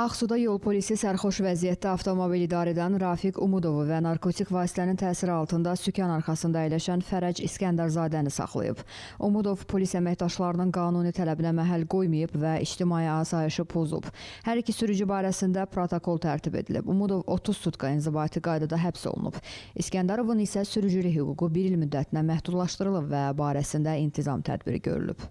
Axsuda yol polisi sərxoş vəziyyətdə avtomobili idarədən Rafiq Umudovu və narkotik vasitənin təsiri altında sükan arxasında əyləşən Fərəc İskəndərzadəni saxlayıb. Umudov polis əməkdaşlarının qanuni tələbinə məhəl qoymayıb və ictimai asayişi pozub. Hər iki sürücü barəsində protokol tərtib edilib. Umudov 30 sutka inzibati qaydada həbs olunub. İskəndərovun isə sürücülük hüququ 1 il müddətinə məhdudlaşdırılıb və barəsində intizam tədbiri görülüb.